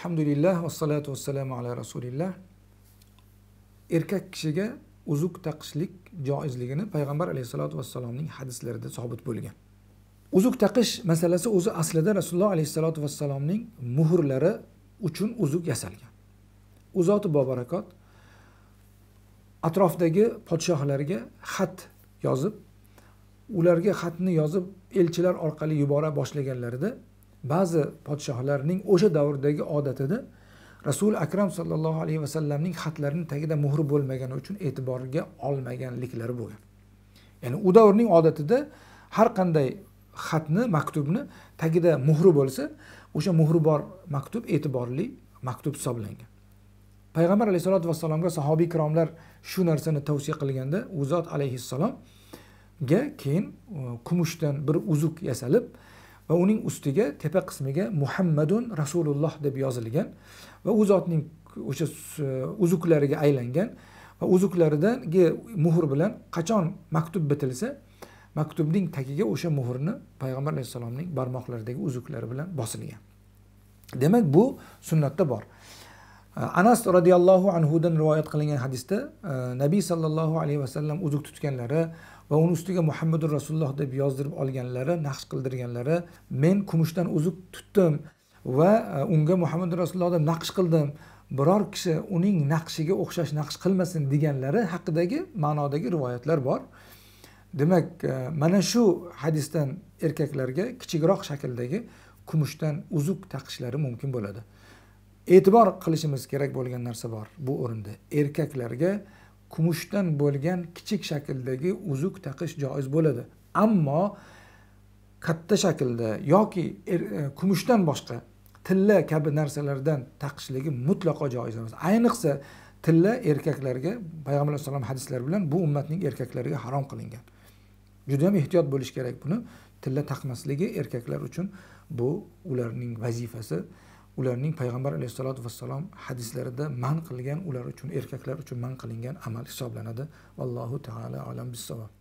alhamdulillah vassalatu vassalamu ala rasulillah erkak kishiga uzuk taqishlik joizligini payg'ambar alayhissalotu vassalomning hadislarida sobit bo'lgan uzuk taqish masalasi o'zi aslida rasululloh alayhissalotu vassalomning muhrlari uchun uzuk yasalgan u zoti bobarakot atrofdagi podshohlarga xat yozib ularga xatni yozib elchilar orqali yubora boshlaganlarida ba'zi podshohlarning o'sha davrdagi odatida rasuli akram sollallohu alayhi vasallamning xatlarini tagida muhr bo'lmagani uchun e'tiborga olmaganliklari bo'lgan ya'ni u davrning odatida har qanday xatni maktubni tagida muhri bo'lsa o'sha muhri bor maktub e'tiborli maktub hisoblangan payg'ambar alayhissalotu vassalomga sahobiy ikromlar shu narsani tavsiya qilganda u zot alayhissalomga keyin e, kumushdan bir uzuk yasalib va uning ustiga tepa qismiga muhammadun rasululloh deb yozilgan va u zotning o'sha e, uzuklariga aylangan va uzuklaridagi muhr bilan qachon maktub bitilsa maktubning tagiga o'sha muhrni payg'ambar alayhissalomning barmoqlaridagi uzuklari bilan bosilgan demak bu sunnatda bor anas roziyallohu anhudan rivoyat qilingan hadisda nabiy sollallohu alayhi vasallam uzuk tutganlari va uni ustiga muhammadu rasululloh deb yozdirib olganlari naqsh qildirganlari men kumushdan uzuk tutdim va unga muhammadu rasululloh deb naqsh qildim biror kishi uning naqshiga o'xshash naqsh qilmasin deganlari haqidagi ma'nodagi rivoyatlar bor demak mana shu hadisdan erkaklarga kichikroq shakldagi kumushdan uzuk taqishlari mumkin bo'ladi e'tibor qilishimiz kerak bo'lgan narsa bor bu o'rinda erkaklarga kumushdan bo'lgan kichik shakldagi uzuk taqish joiz bo'ladi ammo katta shaklda yoki er, e, kumushdan boshqa tilla kabi narsalardan taqishligi mutlaqo joiz emas ayniqsa tilla erkaklarga payg'ambar alayhissalom hadislari bilan bu ummatning erkaklariga harom qilingan juda yam ehtiyot bo'lish kerak buni tilla taqmasligi erkaklar uchun bu ularning vazifasi ularning payg'ambar alayhissalotu vassalom hadislarida man qilgan ular uchun erkaklar uchun man qilingan amal hisoblanadi allohu taala alam bissavob